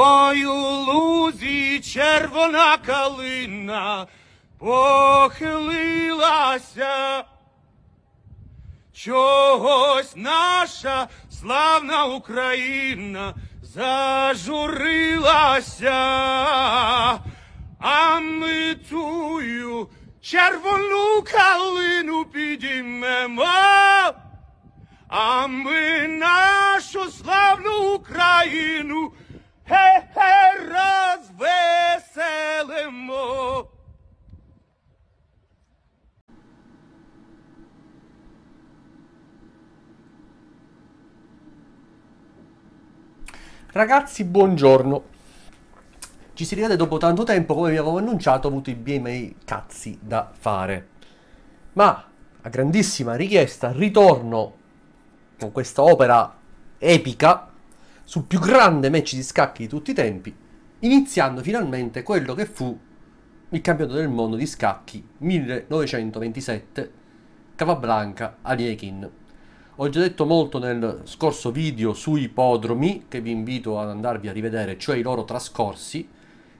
Ой у лузі червона калина похилилася. Чогось наша славна Україна зажурилася, а ми тую червону калину підіймемо, а ми нашу славну Україну. розвеселимо. Ragazzi, buongiorno. Ci si rivede dopo tanto tempo, come vi avevo annunciato, ho avuto i miei cazzi da fare. Ma a grandissima richiesta ritorno con questa opera epica sul più grande match di scacchi di tutti i tempi, iniziando finalmente quello che fu il campionato del mondo di scacchi 1927 Cavablanca Aliekin. Ho già detto molto nel scorso video sui ippodromi, che vi invito ad andarvi a rivedere, cioè i loro trascorsi,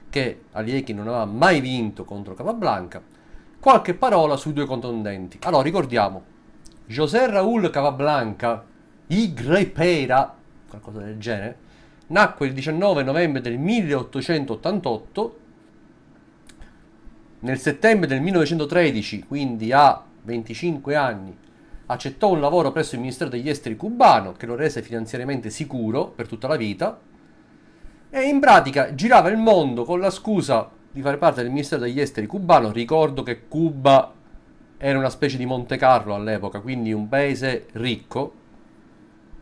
che Aliekin non aveva mai vinto contro Cavablanca. Qualche parola sui due contendenti. Allora, ricordiamo, José Raúl Cavablanca, Y Pera qualcosa del genere, nacque il 19 novembre del 1888, nel settembre del 1913, quindi a 25 anni, accettò un lavoro presso il Ministero degli Esteri cubano che lo rese finanziariamente sicuro per tutta la vita e in pratica girava il mondo con la scusa di fare parte del Ministero degli Esteri cubano. Ricordo che Cuba era una specie di Monte Carlo all'epoca, quindi un paese ricco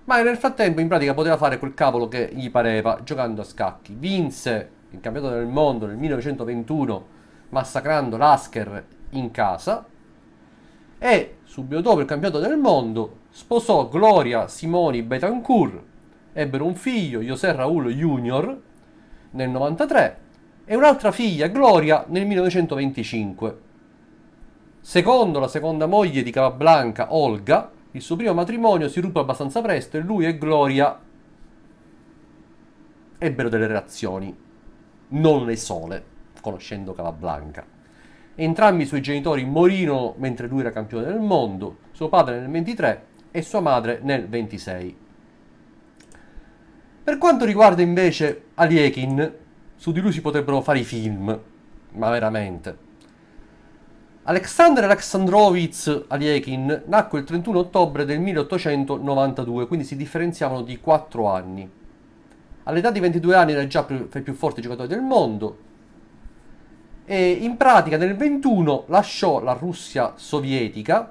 ma nel frattempo in pratica poteva fare quel cavolo che gli pareva giocando a scacchi. Vinse il campionato del mondo nel 1921 massacrando l'Asker in casa e subito dopo il campionato del mondo sposò Gloria Simoni Betancourt, ebbero un figlio, José Raul Junior, nel 1993 e un'altra figlia, Gloria, nel 1925. Secondo la seconda moglie di Capablanca, Olga, il suo primo matrimonio si ruppe abbastanza presto e lui e Gloria ebbero delle relazioni, non le sole, conoscendo Calablanca. Entrambi i suoi genitori morirono mentre lui era campione del mondo, suo padre nel 23 e sua madre nel 26. Per quanto riguarda invece Aliekin, su di lui si potrebbero fare i film, ma veramente. Alexander Alexandrovich Aliekin nacque il 31 ottobre del 1892, quindi si differenziavano di 4 anni. All'età di 22 anni era già fra i più forti giocatori del mondo. E in pratica nel 21 lasciò la Russia sovietica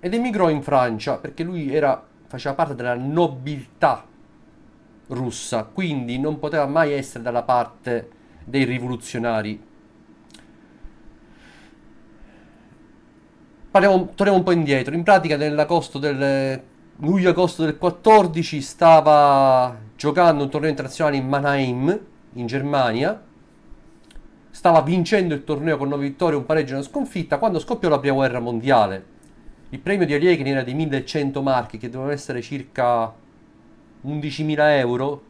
ed emigrò in Francia perché lui era, faceva parte della nobiltà russa, quindi non poteva mai essere dalla parte dei rivoluzionari Parliamo, torniamo un po' indietro. In pratica, nell'agosto del luglio-agosto del 14 stava giocando un torneo internazionale in Mannheim, in Germania. Stava vincendo il torneo con 9 vittorie, un pareggio e una sconfitta quando scoppiò la prima guerra mondiale. Il premio di Alieken era di 1100 marchi, che doveva essere circa 11.000 euro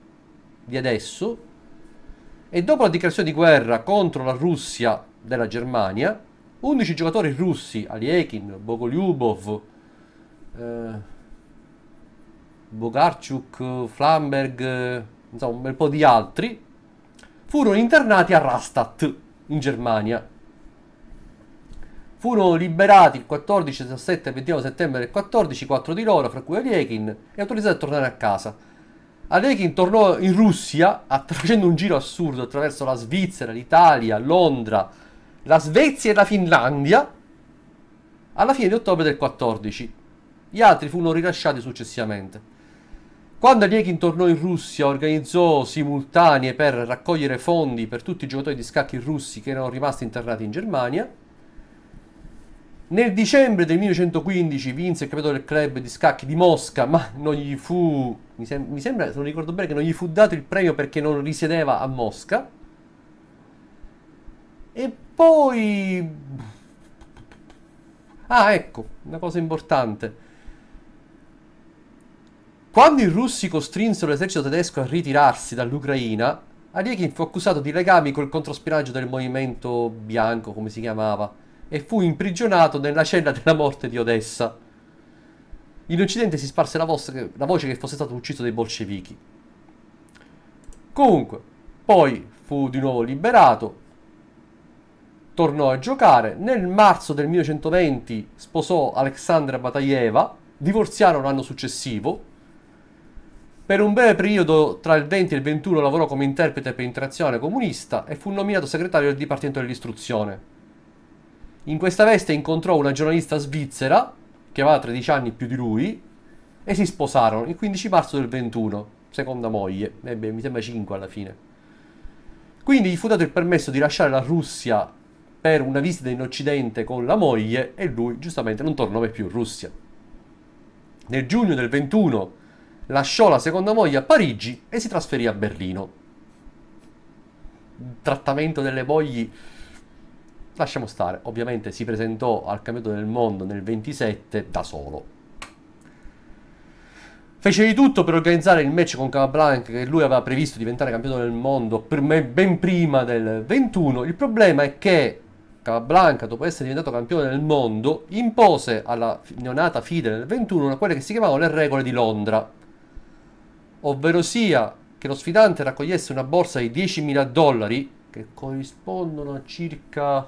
di adesso. E dopo la dichiarazione di guerra contro la Russia della Germania, 11 giocatori russi, Aliekin, Bogoliubov, eh, Bogarchuk, Flamberg, insomma un bel po' di altri, furono internati a Rastatt, in Germania. Furono liberati il 14, 17 e 29 settembre del 14, 4 di loro, fra cui Aliekin, e autorizzati a tornare a casa. Alekin tornò in Russia facendo un giro assurdo attraverso la Svizzera, l'Italia, Londra, la Svezia e la Finlandia alla fine di ottobre del 14. Gli altri furono rilasciati successivamente. Quando Liekin tornò in Russia organizzò simultanee per raccogliere fondi per tutti i giocatori di scacchi russi che erano rimasti internati in Germania. Nel dicembre del 1915 vinse il capitolo del club di scacchi di Mosca, ma non gli fu, mi, sem- mi sembra, se non ricordo bene, che non gli fu dato il premio perché non risiedeva a Mosca. E poi... Ah, ecco, una cosa importante. Quando i russi costrinsero l'esercito tedesco a ritirarsi dall'Ucraina, Ariekin fu accusato di legami col controspionaggio del movimento bianco, come si chiamava, e fu imprigionato nella cella della morte di Odessa. In Occidente si sparse la, voce, la voce che fosse stato ucciso dai bolscevichi. Comunque, poi fu di nuovo liberato, tornò a giocare. Nel marzo del 1920 sposò Alexandra Bataieva, divorziarono l'anno successivo. Per un breve periodo tra il 20 e il 21 lavorò come interprete per Interazione Comunista e fu nominato segretario del Dipartimento dell'Istruzione. In questa veste incontrò una giornalista svizzera, che aveva 13 anni più di lui, e si sposarono il 15 marzo del 21, seconda moglie, ebbe mi sembra 5 alla fine. Quindi gli fu dato il permesso di lasciare la Russia per una visita in Occidente con la moglie e lui giustamente non tornò mai più in Russia. Nel giugno del 21 lasciò la seconda moglie a Parigi e si trasferì a Berlino. Il trattamento delle mogli lasciamo stare, ovviamente si presentò al campionato del mondo nel 27 da solo. Fece di tutto per organizzare il match con Capablanc che lui aveva previsto diventare campione del mondo me, ben prima del 21. Il problema è che Capablanca, dopo essere diventato campione del mondo, impose alla neonata Fide nel 21 quelle che si chiamavano le regole di Londra, ovvero sia che lo sfidante raccogliesse una borsa di 10.000 dollari, che corrispondono a circa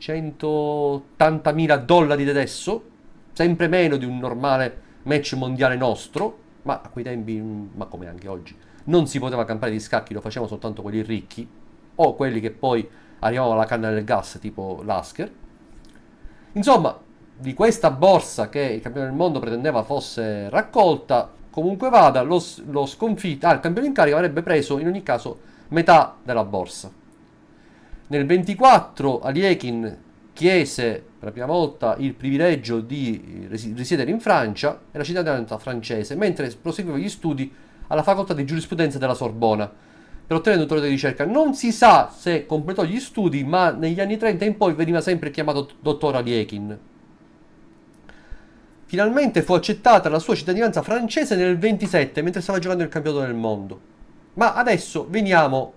180.000 dollari di adesso, sempre meno di un normale match mondiale nostro, ma a quei tempi, mm, ma come anche oggi, non si poteva campare di scacchi, lo facevano soltanto quelli ricchi, o quelli che poi arrivavano alla canna del gas, tipo Lasker. Insomma, di questa borsa che il campione del mondo pretendeva fosse raccolta, comunque vada, lo, lo sconfitto, ah, il campione in carica avrebbe preso in ogni caso metà della borsa. Nel 24 Aliekin chiese per la prima volta il privilegio di risiedere in Francia e la cittadinanza francese, mentre proseguiva gli studi alla facoltà di giurisprudenza della Sorbona per ottenere un dottorato di ricerca. Non si sa se completò gli studi, ma negli anni 30 in poi veniva sempre chiamato dottor Aliekin. Finalmente fu accettata la sua cittadinanza francese nel 27, mentre stava giocando il campionato del mondo. Ma adesso veniamo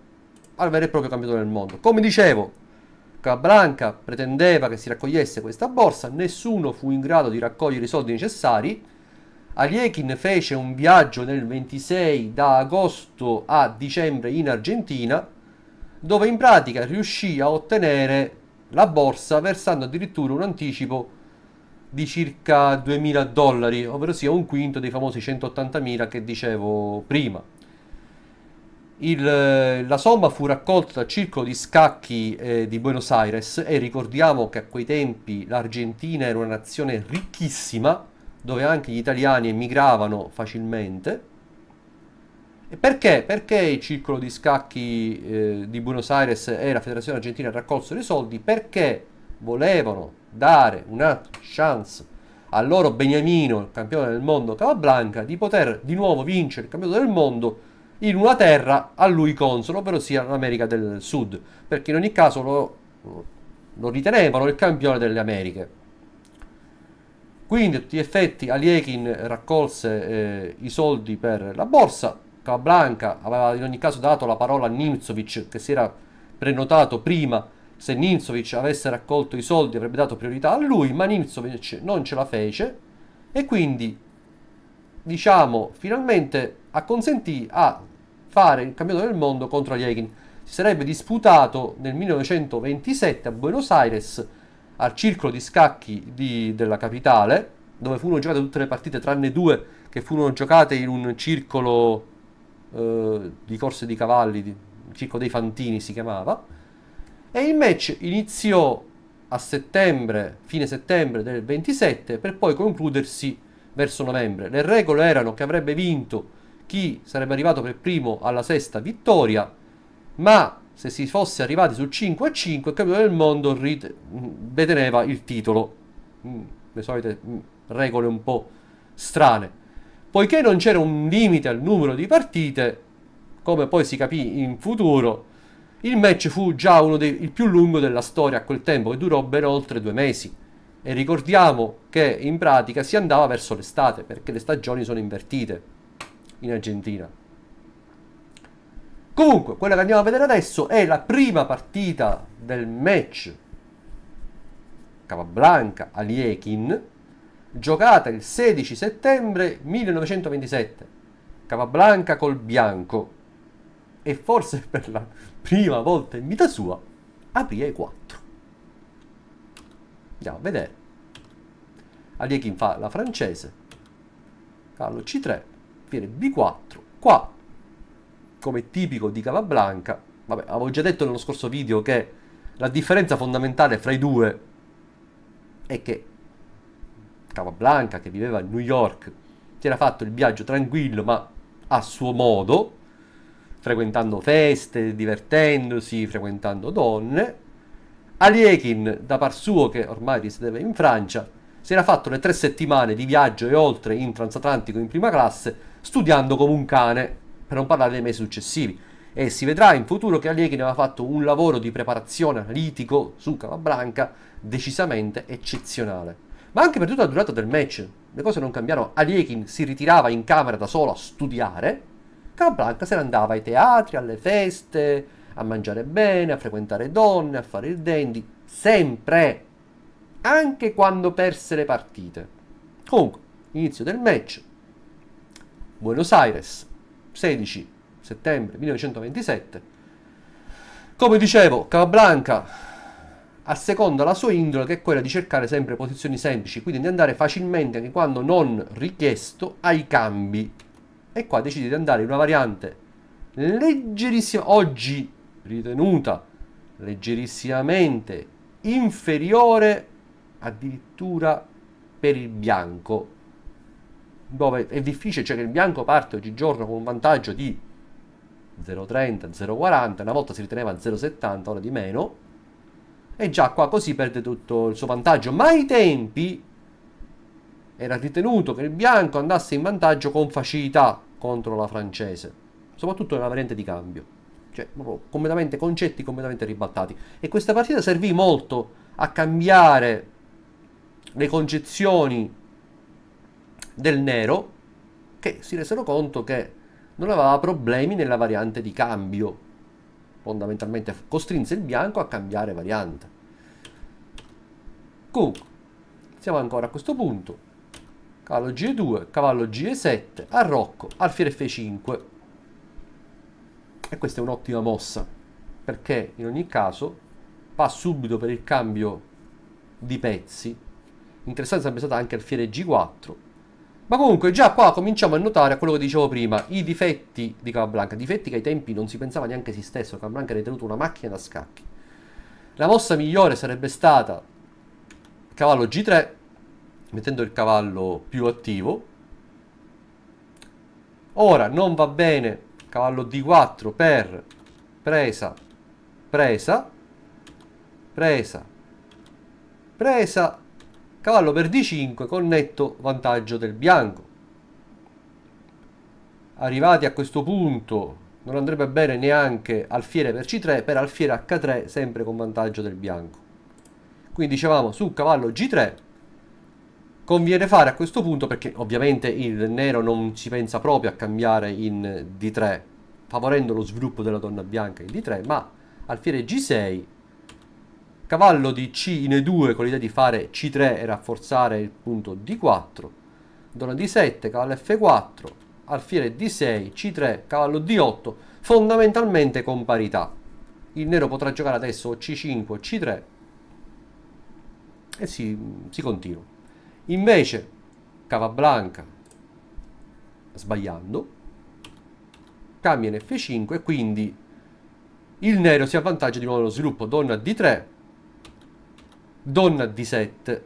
al vero e proprio campionato del mondo. Come dicevo, Cabranca pretendeva che si raccogliesse questa borsa, nessuno fu in grado di raccogliere i soldi necessari, Aliekin fece un viaggio nel 26 da agosto a dicembre in Argentina dove in pratica riuscì a ottenere la borsa versando addirittura un anticipo di circa 2.000 dollari, ovvero sia un quinto dei famosi 180.000 che dicevo prima. Il, la somma fu raccolta dal circolo di scacchi eh, di Buenos Aires e ricordiamo che a quei tempi l'Argentina era una nazione ricchissima dove anche gli italiani emigravano facilmente. E perché? Perché il circolo di scacchi eh, di Buenos Aires e la Federazione Argentina raccolsero i soldi? Perché volevano dare una chance al loro Beniamino, il campione del mondo Cavablanca, di poter di nuovo vincere il campionato del mondo in una terra a lui consono, ovvero sia l'America del Sud, perché in ogni caso lo, lo ritenevano il campione delle Americhe. Quindi, a tutti gli effetti, Aliekin raccolse eh, i soldi per la borsa. Capablanca aveva in ogni caso dato la parola a Nimzovic, che si era prenotato prima. Se Nimzovic avesse raccolto i soldi avrebbe dato priorità a lui, ma Nimzovic non ce la fece e quindi, diciamo, finalmente acconsentì a fare il campionato del mondo contro Aliekin. Si sarebbe disputato nel 1927 a Buenos Aires al circolo di scacchi di, della capitale, dove furono giocate tutte le partite tranne due che furono giocate in un circolo eh, di corse di cavalli, di, circo dei Fantini si chiamava. E il match iniziò a settembre, fine settembre del 27, per poi concludersi verso novembre. Le regole erano che avrebbe vinto chi sarebbe arrivato per primo alla sesta vittoria, ma se si fosse arrivati sul 5 a 5, il campione del mondo deteneva il titolo. Mm, le solite mm, regole un po' strane. Poiché non c'era un limite al numero di partite, come poi si capì in futuro, il match fu già uno dei più lungo della storia a quel tempo, che durò ben oltre due mesi. E ricordiamo che in pratica si andava verso l'estate, perché le stagioni sono invertite in Argentina. Comunque, quella che andiamo a vedere adesso è la prima partita del match Capablanca Aliekin, giocata il 16 settembre 1927. Capablanca col bianco e forse per la prima volta in vita sua aprì ai 4. Andiamo a vedere. Aliekin fa la francese, Carlo C3, viene B4, 4 come tipico di Cavablanca. vabbè, avevo già detto nello scorso video che la differenza fondamentale fra i due è che Cavablanca, che viveva a New York, si era fatto il viaggio tranquillo ma a suo modo, frequentando feste, divertendosi, frequentando donne. Aliekin, da par suo che ormai risiedeva in Francia, si era fatto le tre settimane di viaggio e oltre in transatlantico in prima classe, studiando come un cane per non parlare dei mesi successivi. E si vedrà in futuro che Allegri aveva fatto un lavoro di preparazione analitico su Capablanca decisamente eccezionale. Ma anche per tutta la durata del match, le cose non cambiarono. Aliekin si ritirava in camera da solo a studiare, Capablanca se ne andava ai teatri, alle feste, a mangiare bene, a frequentare donne, a fare il dandy, sempre, anche quando perse le partite. Comunque, inizio del match, Buenos Aires, 16 settembre 1927. Come dicevo, Capablanca asseconda la sua indole che è quella di cercare sempre posizioni semplici, quindi di andare facilmente anche quando non richiesto ai cambi. E qua decide di andare in una variante leggerissima, oggi ritenuta leggerissimamente inferiore addirittura per il bianco dove è difficile, cioè che il bianco parte oggigiorno con un vantaggio di 0,30, 0,40, una volta si riteneva 0,70, ora di meno, e già qua così perde tutto il suo vantaggio, ma ai tempi era ritenuto che il bianco andasse in vantaggio con facilità contro la francese, soprattutto nella variante di cambio, cioè proprio completamente concetti completamente ribaltati, e questa partita servì molto a cambiare le concezioni del nero che si resero conto che non aveva problemi nella variante di cambio. Fondamentalmente costrinse il bianco a cambiare variante. Comunque, siamo ancora a questo punto. Cavallo G2, cavallo G7, arrocco, alfiere F5. E questa è un'ottima mossa, perché in ogni caso va subito per il cambio di pezzi. Interessante sarebbe stata anche alfiere G4, ma comunque già qua cominciamo a notare quello che dicevo prima, i difetti di Capablanca, difetti che ai tempi non si pensava neanche si stesso, Capablanca era ritenuto una macchina da scacchi. La mossa migliore sarebbe stata cavallo G3, mettendo il cavallo più attivo. Ora non va bene cavallo D4 per presa, presa, presa, presa cavallo per d5 con netto vantaggio del bianco. Arrivati a questo punto non andrebbe bene neanche alfiere per c3, per alfiere h3 sempre con vantaggio del bianco. Quindi dicevamo su cavallo g3 conviene fare a questo punto perché ovviamente il nero non ci pensa proprio a cambiare in d3 favorendo lo sviluppo della donna bianca in d3 ma alfiere g6 Cavallo di C in E2 con l'idea di fare C3 e rafforzare il punto D4. Donna D7, cavallo F4, alfiere D6, C3, cavallo D8, fondamentalmente con parità. Il nero potrà giocare adesso C5, C3 e si, si continua. Invece, Cavablanca, sbagliando, cambia in F5 e quindi il nero si avvantaggia di nuovo lo sviluppo donna D3 donna D7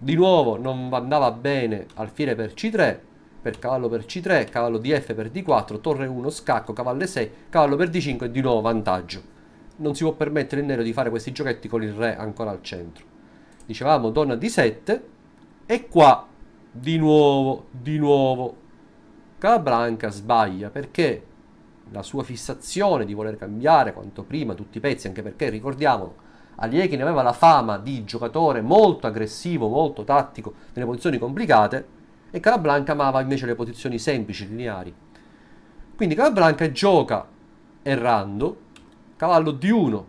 di nuovo non andava bene alfiere per C3 per cavallo per C3 cavallo DF per D4 torre 1 scacco cavallo 6 cavallo per D5 e di nuovo vantaggio non si può permettere il nero di fare questi giochetti con il re ancora al centro dicevamo donna D7 e qua di nuovo di nuovo Calabranca sbaglia perché la sua fissazione di voler cambiare quanto prima tutti i pezzi anche perché ricordiamolo Allegri ne aveva la fama di giocatore molto aggressivo, molto tattico, nelle posizioni complicate, e Calablanca amava invece le posizioni semplici, lineari. Quindi Calablanca gioca errando, cavallo D1,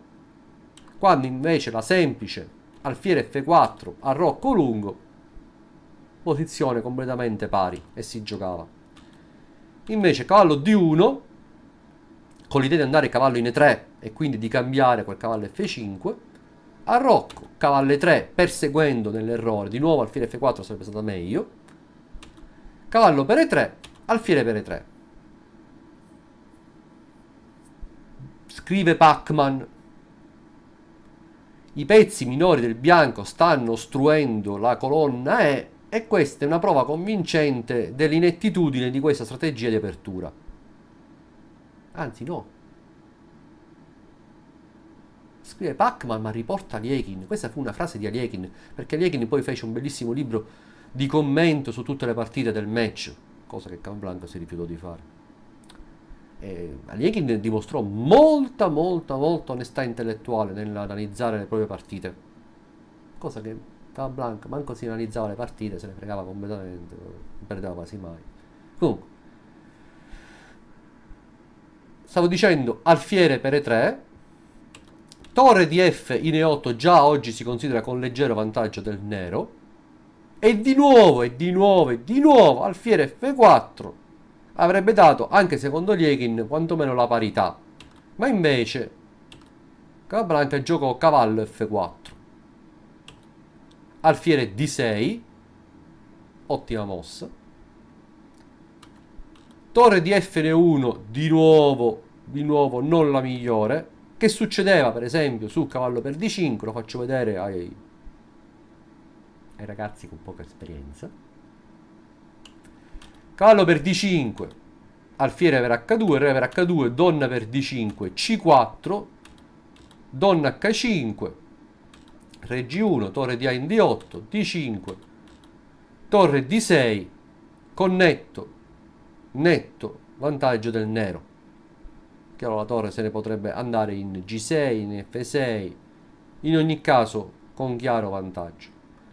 quando invece la semplice alfiere F4 a rocco lungo, posizione completamente pari e si giocava. Invece cavallo D1, con l'idea di andare cavallo in E3 e quindi di cambiare quel cavallo F5, a Rocco, cavalle 3 perseguendo nell'errore, di nuovo alfiere F4 sarebbe stato meglio, cavallo per E3, alfiere per E3. Scrive Pacman. i pezzi minori del bianco stanno ostruendo la colonna E e questa è una prova convincente dell'inettitudine di questa strategia di apertura. Anzi no, scrive Pacman ma riporta Liekin. Questa fu una frase di Liekin, perché Liekin poi fece un bellissimo libro di commento su tutte le partite del match, cosa che Canblanca si rifiutò di fare. E Liekin dimostrò molta, molta, molta onestà intellettuale nell'analizzare le proprie partite, cosa che Canblanca manco si analizzava le partite, se ne fregava completamente, non perdeva quasi mai. Comunque, stavo dicendo Alfiere per E3, Torre di F in E8 già oggi si considera con leggero vantaggio del nero. E di nuovo, e di nuovo, e di nuovo, alfiere F4 avrebbe dato, anche secondo Lieghin, quantomeno la parità. Ma invece, Capablanca giocò cavallo F4. Alfiere D6, ottima mossa. Torre di Fn1, di nuovo, di nuovo non la migliore che succedeva per esempio su cavallo per d5 lo faccio vedere ai, ai ragazzi con poca esperienza cavallo per d5 alfiere per h2 re per h2 donna per d5 c4 donna h5 re g1 torre di a in d8 d5 torre d6 connetto netto vantaggio del nero che allora la torre se ne potrebbe andare in G6, in F6, in ogni caso con chiaro vantaggio.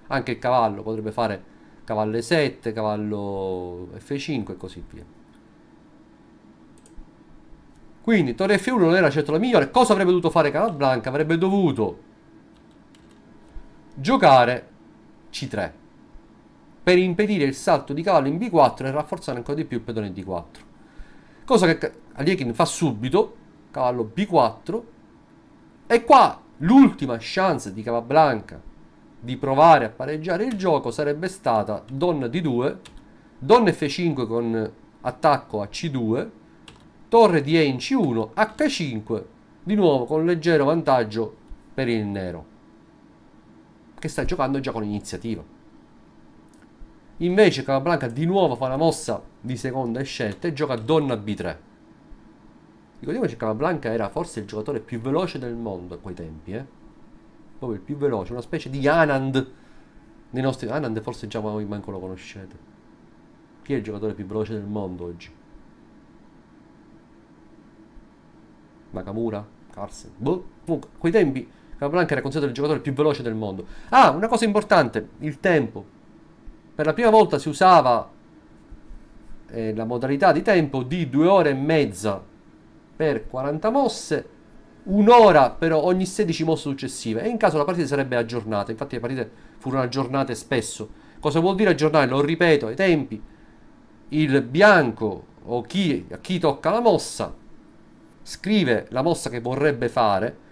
Anche il cavallo potrebbe fare cavallo 7, cavallo F5 e così via. Quindi torre F1 non era certo la migliore. Cosa avrebbe dovuto fare Casablanca? Avrebbe dovuto giocare C3 per impedire il salto di cavallo in B4 e rafforzare ancora di più il pedone D4. Cosa che Aliekin fa subito, cavallo B4. E qua l'ultima chance di Capablanca di provare a pareggiare il gioco sarebbe stata donna D2, donna F5 con attacco a C2, torre di E in C1, H5, di nuovo con leggero vantaggio per il nero che sta giocando già con iniziativa. Invece Capablanca di nuovo fa una mossa di seconda scelta e gioca donna B3. Ricordiamoci che Capablanca era forse il giocatore più veloce del mondo a quei tempi, eh? Proprio il più veloce, una specie di Anand. Nei nostri Anand forse già voi manco lo conoscete. Chi è il giocatore più veloce del mondo oggi? Nakamura? Carson? Boh, comunque, a quei tempi Capablanca era considerato il giocatore più veloce del mondo. Ah, una cosa importante, il tempo. Per la prima volta si usava eh, la modalità di tempo di due ore e mezza per 40 mosse, un'ora però ogni 16 mosse successive e in caso la partita sarebbe aggiornata, infatti le partite furono aggiornate spesso. Cosa vuol dire aggiornare? Lo ripeto, ai tempi, il bianco o chi, a chi tocca la mossa scrive la mossa che vorrebbe fare,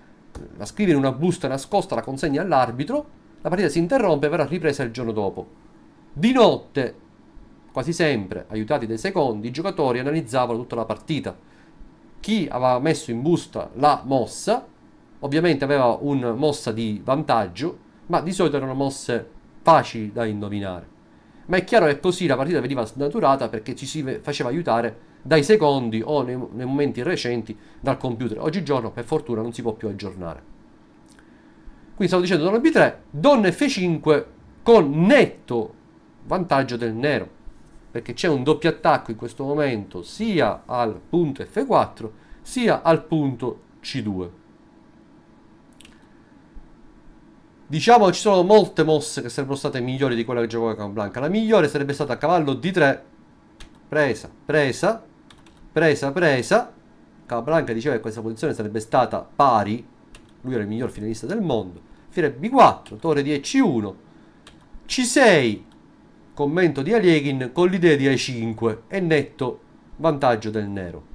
la scrive in una busta nascosta, la consegna all'arbitro, la partita si interrompe e verrà ripresa il giorno dopo. Di notte Quasi sempre, aiutati dai secondi, i giocatori analizzavano tutta la partita. Chi aveva messo in busta la mossa, ovviamente aveva una mossa di vantaggio, ma di solito erano mosse facili da indovinare. Ma è chiaro che così la partita veniva snaturata perché ci si faceva aiutare dai secondi o nei, nei momenti recenti dal computer. Oggigiorno, per fortuna, non si può più aggiornare. Quindi stavo dicendo donna B3, donna F5 con netto vantaggio del nero perché c'è un doppio attacco in questo momento sia al punto F4 sia al punto C2. Diciamo che ci sono molte mosse che sarebbero state migliori di quella che giocava Capablanca. La migliore sarebbe stata a cavallo D3. Presa, presa, presa, presa. Capablanca diceva che questa posizione sarebbe stata pari. Lui era il miglior finalista del mondo. Fiere B4, torre di E1. C6, Commento di Alieghin con l'idea di A5 e netto vantaggio del nero.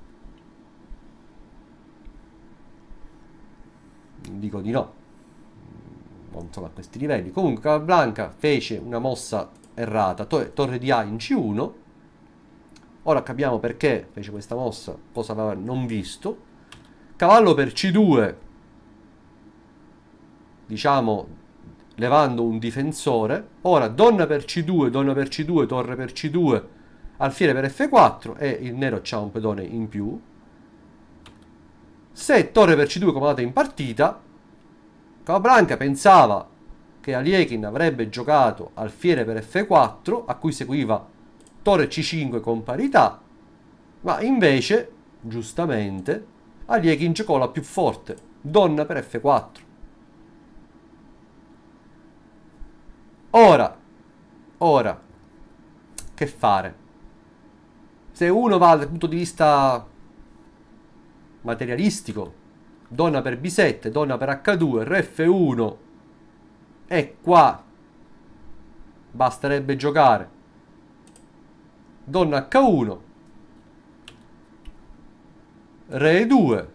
Dico di no, non sono a questi livelli. Comunque Capablanca fece una mossa errata, torre di A in C1. Ora capiamo perché fece questa mossa, cosa aveva non visto. Cavallo per C2, diciamo levando un difensore. Ora donna per C2, donna per C2, torre per C2, alfiere per F4 e il nero ha un pedone in più. Se torre per C2 comandata in partita, Capablanca pensava che Aliekin avrebbe giocato alfiere per F4, a cui seguiva torre C5 con parità, ma invece, giustamente, Aliekin giocò la più forte, donna per F4. Ora, ora, che fare? Se uno va dal punto di vista materialistico, donna per B7, donna per H2, RF1, e qua basterebbe giocare donna H1, Re 2,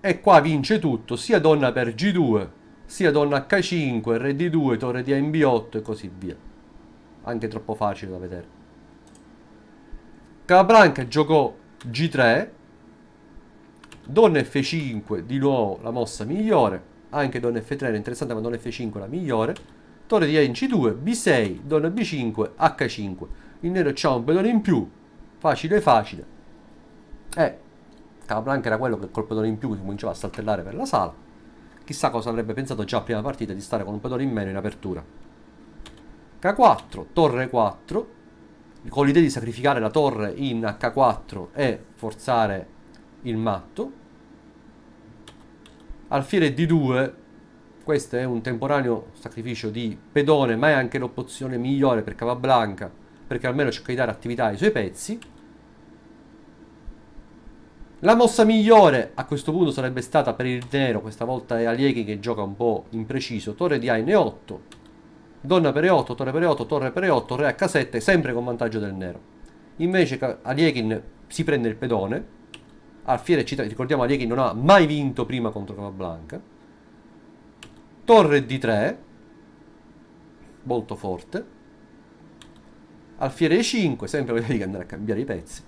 e qua vince tutto, sia donna per G2 sia donna H5, Rd2, torre di AMB8 e così via. Anche troppo facile da vedere. Capablanca giocò G3, donna F5, di nuovo la mossa migliore, anche donna F3 era interessante ma donna F5 la migliore, torre di A in C2, B6, donna B5, H5. Il nero c'ha un pedone in più, facile facile. Eh, Capablanca era quello che col pedone in più cominciava a saltellare per la sala. Chissà cosa avrebbe pensato già a prima partita di stare con un pedone in meno in apertura. k 4 torre 4, con l'idea di sacrificare la torre in H4 e forzare il matto. Alfiere D2, questo è un temporaneo sacrificio di pedone, ma è anche l'opzione migliore per Cava Blanca, perché almeno cerca di dare attività ai suoi pezzi. La mossa migliore a questo punto sarebbe stata per il nero, questa volta è Alieghi che gioca un po' impreciso, torre di Aine 8 donna per E8, torre per E8, torre per E8, re H7, sempre con vantaggio del nero. Invece Alieghin si prende il pedone, alfiere eccitante, ricordiamo Alieghin non ha mai vinto prima contro Capablanca, torre D3, molto forte, alfiere E5, sempre voglio dire che andrà a cambiare i pezzi,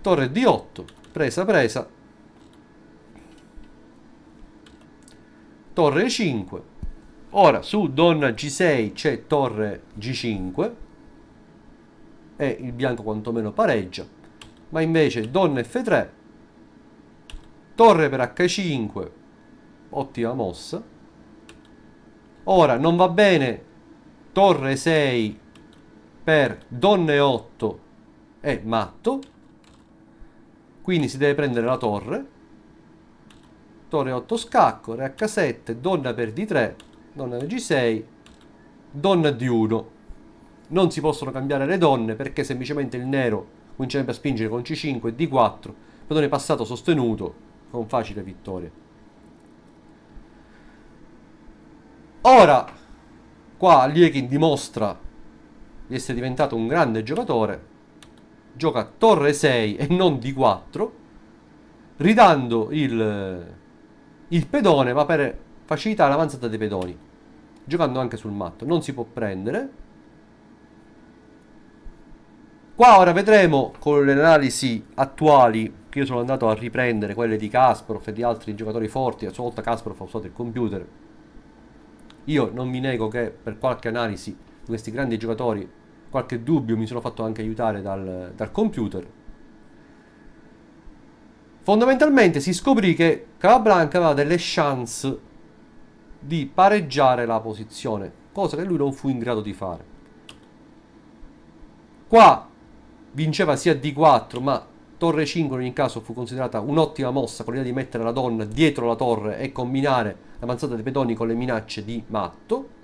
torre D8, Presa, presa. Torre 5. Ora su donna G6 c'è torre G5 e il bianco quantomeno pareggia. Ma invece donna F3, torre per H5, ottima mossa. Ora non va bene torre 6 per donne 8 è matto quindi si deve prendere la torre. Torre 8 scacco, re H7, donna per D3, donna per G6, donna D1. Non si possono cambiare le donne perché semplicemente il nero comincerebbe a spingere con C5 e D4, pedone passato sostenuto, con facile vittoria. Ora, qua Liekin dimostra di essere diventato un grande giocatore gioca torre 6 e non di 4, ridando il, il pedone, ma per facilitare l'avanzata dei pedoni, giocando anche sul matto. Non si può prendere. Qua ora vedremo con le analisi attuali che io sono andato a riprendere, quelle di Kasparov e di altri giocatori forti, a sua volta Kasparov ha usato il computer. Io non mi nego che per qualche analisi di questi grandi giocatori qualche dubbio, mi sono fatto anche aiutare dal, dal computer. Fondamentalmente si scoprì che Calablanca aveva delle chance di pareggiare la posizione, cosa che lui non fu in grado di fare. Qua vinceva sia D4, ma torre 5 in ogni caso fu considerata un'ottima mossa con l'idea di mettere la donna dietro la torre e combinare l'avanzata dei pedoni con le minacce di matto.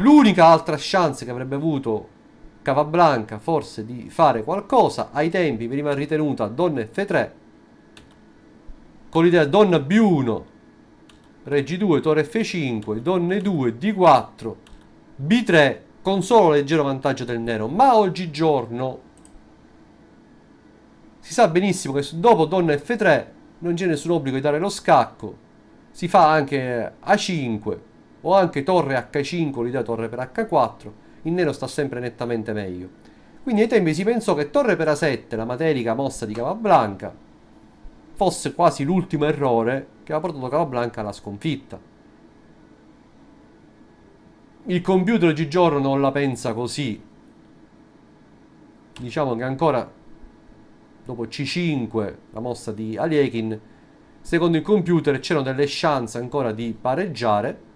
L'unica altra chance che avrebbe avuto Cavablanca forse di fare qualcosa ai tempi veniva ritenuta donna F3 con l'idea donna B1 Reggi 2, Torre F5, Donne 2, D4, B3 con solo leggero vantaggio del nero, ma oggigiorno si sa benissimo che dopo Donna F3 non c'è nessun obbligo di dare lo scacco, si fa anche A5, o anche torre H5, l'idea torre per H4, il nero sta sempre nettamente meglio. Quindi ai tempi si pensò che torre per A7, la materica mossa di Cavablanca fosse quasi l'ultimo errore che ha portato Cavablanca alla sconfitta. Il computer oggigiorno non la pensa così. Diciamo che ancora dopo C5, la mossa di Alieghin, secondo il computer c'erano delle chance ancora di pareggiare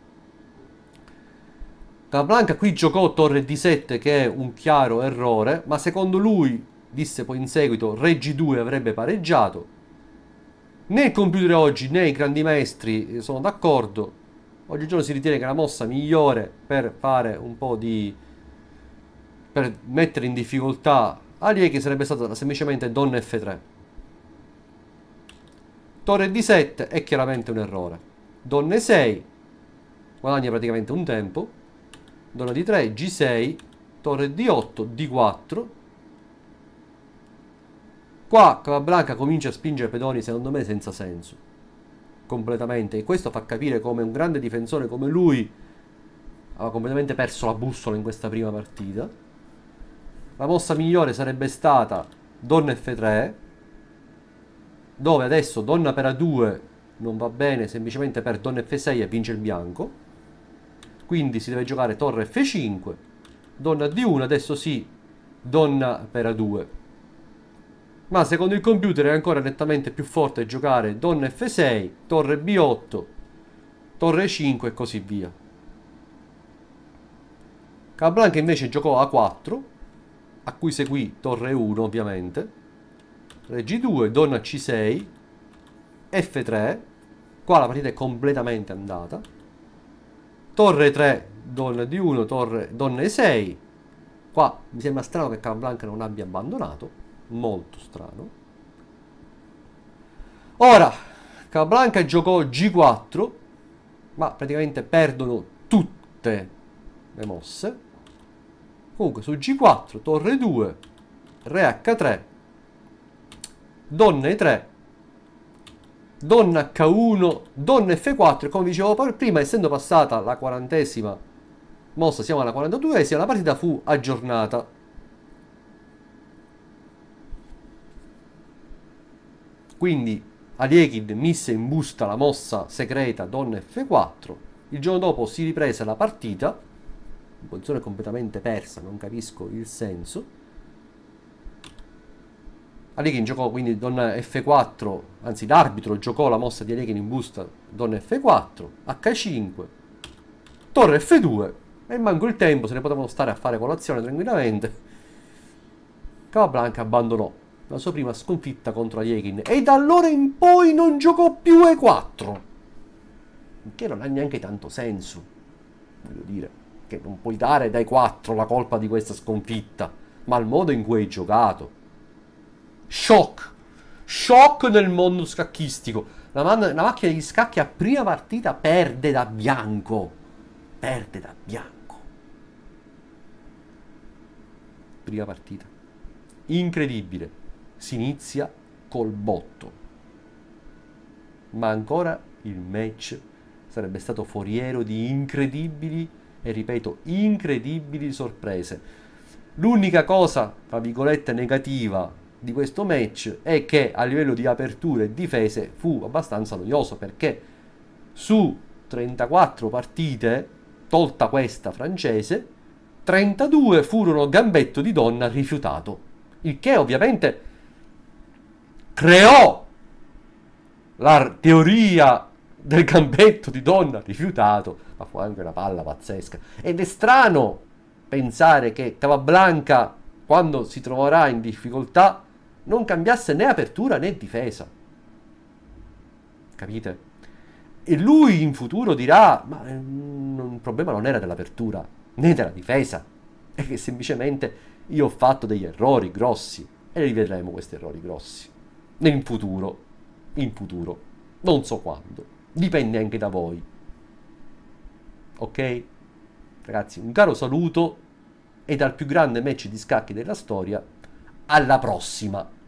Capablanca qui giocò torre d7 che è un chiaro errore, ma secondo lui, disse poi in seguito, re g2 avrebbe pareggiato. Né il computer oggi né i grandi maestri eh, sono d'accordo. Oggigiorno si ritiene che la mossa migliore per fare un po' di... per mettere in difficoltà Arieki sarebbe stata semplicemente donna f3. Torre d7 è chiaramente un errore. Donne 6 guadagna praticamente un tempo donna di 3, G6, torre D8, D4. Qua Capablanca comincia a spingere pedoni, secondo me, senza senso. Completamente. E questo fa capire come un grande difensore come lui aveva completamente perso la bussola in questa prima partita. La mossa migliore sarebbe stata donna F3, dove adesso donna per A2 non va bene semplicemente per donna F6 e vince il bianco quindi si deve giocare torre f5, donna d1, adesso sì, donna per a2. Ma secondo il computer è ancora nettamente più forte giocare donna f6, torre b8, torre 5 e così via. Cablanca invece giocò a4, a cui seguì torre 1 ovviamente, re g2, donna c6, f3, qua la partita è completamente andata, torre 3 donna di 1 torre donne 6 qua mi sembra strano che Capablanca non abbia abbandonato molto strano ora Capablanca giocò G4 ma praticamente perdono tutte le mosse comunque su G4 torre 2 re H3 donne 3 donna H1, donna F4, come dicevo prima, essendo passata la quarantesima mossa, siamo alla 42esima, la partita fu aggiornata. Quindi Aliekid mise in busta la mossa segreta donna F4, il giorno dopo si riprese la partita, in posizione completamente persa, non capisco il senso, Alechin giocò quindi donna F4, anzi l'arbitro giocò la mossa di Alechin in busta donna F4, H5, torre F2 e manco il tempo, se ne potevano stare a fare colazione tranquillamente. Capablanca abbandonò la sua prima sconfitta contro Alechin e da allora in poi non giocò più E4, che non ha neanche tanto senso, voglio dire, che non puoi dare dai 4 la colpa di questa sconfitta, ma al modo in cui hai giocato shock. Shock nel mondo scacchistico. La, man- la macchina di scacchi a prima partita perde da bianco. Perde da bianco. Prima partita. Incredibile. Si inizia col botto. Ma ancora il match sarebbe stato foriero di incredibili e ripeto incredibili sorprese. L'unica cosa, tra virgolette, negativa di questo match è che a livello di aperture e difese fu abbastanza noioso perché su 34 partite, tolta questa francese, 32 furono gambetto di donna rifiutato, il che ovviamente creò la teoria del gambetto di donna rifiutato, ma fu anche una palla pazzesca. Ed è strano pensare che Cavablanca, quando si troverà in difficoltà, non cambiasse né apertura né difesa. Capite? E lui in futuro dirà, ma eh, il problema non era dell'apertura né della difesa, è che semplicemente io ho fatto degli errori grossi e rivedremo questi errori grossi. In futuro, in futuro, non so quando, dipende anche da voi. Ok? Ragazzi, un caro saluto e dal più grande match di scacchi della storia alla prossima.